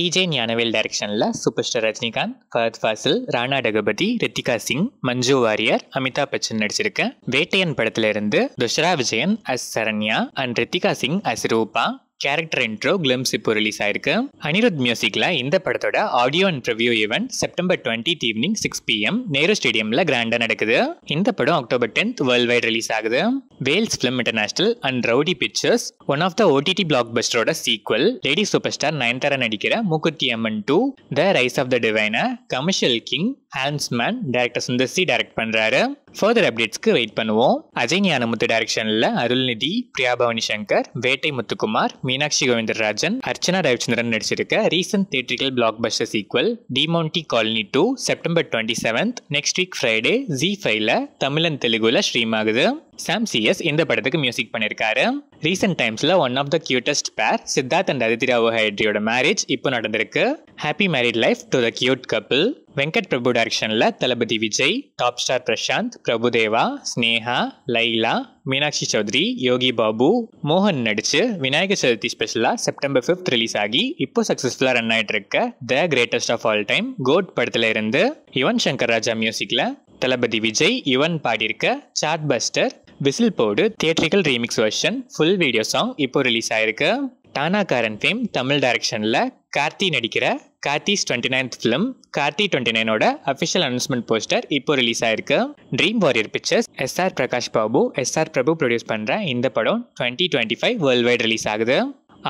DJ Gnanavel டைரக்ஷனில் super star Rajinikanth Fahadh Faasil Rana Daggubati Ritika Singh Manju Warrier Amitabh Bachchan நடிச்சிருக்கேன் வேட்டையன் படத்திலிருந்து Dushara Vijayan as Saranya and Ritika Singh as Rupa character intro glimpse இப்போ ரிலீஸ் ஆயிருக்கு அனிருத் மியூசிக்கில் இந்த படத்தோட audio and preview event September twenty evening six PM Nehru ஸ்டேடியமில் கிராண்டாக நடக்குது இந்த படம் October tenth world wide release ஆகுது Vels film international and rowdy pictures one of the OTT black பஸ்டரோட sequel lady super star Nayanthara நடிக்கிற Mookuthi Amman two the rise of the diviner commercial king handsome man director Sundar C direct பண்ணுறாரு further அப்டேட்ஸ்க்கு wait பண்ணுவோம் அஜய் ஞானமுத்து டைரக்ஷனில் அருள்நிதி பிரியா பவனி சங்கர் வேட்டை முத்துக்குமார் மீனாட்சி கோவிந்தராஜன் அர்ச்சனா ரவிச்சந்திரன் நடிச்சிருக்க recent theatrical blockbuster sequel Demonte colony two September twenty seventh next week Friday Zee ஃபைவ்ல தமிழன் தெலுங்குல stream ஆகுது சாம் சிஎஸ் இந்த படத்துக்கு மியூசிக் பண்ணியிருக்காரு ரீசெண்ட் டைம்ஸில் one of the cutest pair Siddharth and Aditi Rao ஹைட்ரியோட மேரேஜ் இப்போ நடந்திருக்கு happy married life to the cute couple Venkat Prabhu டைரக்ஷனில் தளபதி விஜய் டாப் ஸ்டார் பிரசாந்த் பிரபுதேவா ஸ்னேஹா லைலா மீனாட்சி சௌத்ரி யோகி பாபு மோகன் நடிச்சு விநாயகர் சதுர்த்தி ஸ்பெஷலாக செப்டம்பர் ஃபிஃப்த் ரிலீஸ் ஆகி இப்போ சக்ஸஸ்ஃபுல்லாக ரன் ஆகிட்டு இருக்க the greatest of all time GOAT படத்தில் இருந்து யுவன் சங்கர் ராஜா மியூசிக்கில் தளபதி விஜய் யுவன் பாடியிருக்க சாட் பஸ்டர் விசில் போடு theatrical remix version full video song இப்போ ரிலீஸ் ஆயிருக்கு டானாக்காரன் ஃபேம் தமிழ் டைரக்ஷனில் கார்த்தி நடிக்கிற Karthi's twenty ninth film Karthi twenty நைனோட அஃபிஷியல் அனௌன்ஸ்மெண்ட் போஸ்டர் இப்போ ரிலீஸ் ஆயிருக்கு dream warrior pictures SR Prakash Babu SR Prabhu produce பண்ணுற இந்த படம் twenty twenty five world wide release ஆகுது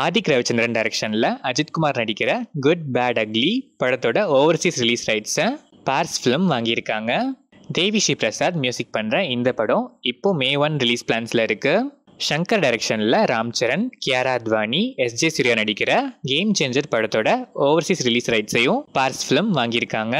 ஆதிக் ரவிச்சந்திரன் டைரக்ஷனில் அஜித்குமார் நடிக்கிற குட் பேட் அக்லி படத்தோட ஓவர்சீஸ் ரிலீஸ் ரைட்ஸை பார்ஸ் ஃபிலிம் வாங்கியிருக்காங்க தேவி ஸ்ரீ பிரசாத் மியூசிக் பண்ணுற இந்த படம் இப்போது மே ஒன் ரிலீஸ் பிளான்ஸில் இருக்குது சங்கர் டைரக்ஷனில் ராம் சரண் கியாரா அத்வானி எஸ் ஜே சூர்யா நடிக்கிற கேம் சேஞ்சர் படத்தோட ஓவர்சீஸ் ரிலீஸ் ரைட்ஸையும் பார்ஸ் ஃபிலிம் வாங்கியிருக்காங்க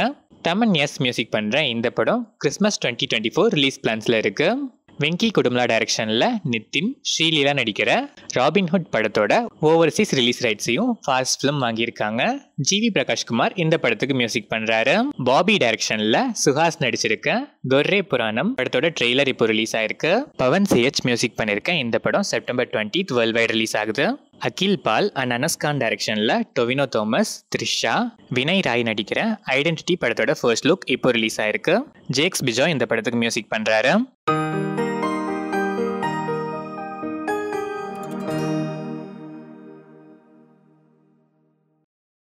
தமன் எஸ் மியூசிக் பண்ணுற இந்த படம் Christmas twenty twenty four release பிளான்ஸில் இருக்குது வெங்கி குடும்லா டைரக்ஷனில் நித்தின் ஸ்ரீலீலா நடிக்கிற ராபின்ஹுட் படத்தோட ஓவர்சீஸ் ரிலீஸ் ரைட்ஸையும் ஃபாஸ்ட் ஃபிலிம் வாங்கியிருக்காங்க ஜிவி பிரகாஷ்குமார் இந்த படத்துக்கு மியூசிக் பண்ணுறாரு பாபி டைரக்ஷனில் சுஹாஸ் நடிச்சிருக்க தொர்ரே புராணம் படத்தோட ட்ரெய்லர் இப்போ ரிலீஸ் ஆயிருக்கு பவன் சிஹெச் மியூசிக் பண்ணியிருக்கேன் இந்த படம் September twenty world wide release ஆகுது அகில் பால் அண்ட் அனஸ்கான் டைரக்ஷனில் டொவினோ தோமஸ் த்ரிஷா வினய் ராய் நடிக்கிற ஐடென்டிட்டி படத்தோட ஃபர்ஸ்ட் லுக் இப்போ ரிலீஸ் ஆயிருக்கு ஜேக்ஸ் பிஜோ இந்த படத்துக்கு மியூசிக் பண்ணுறாரு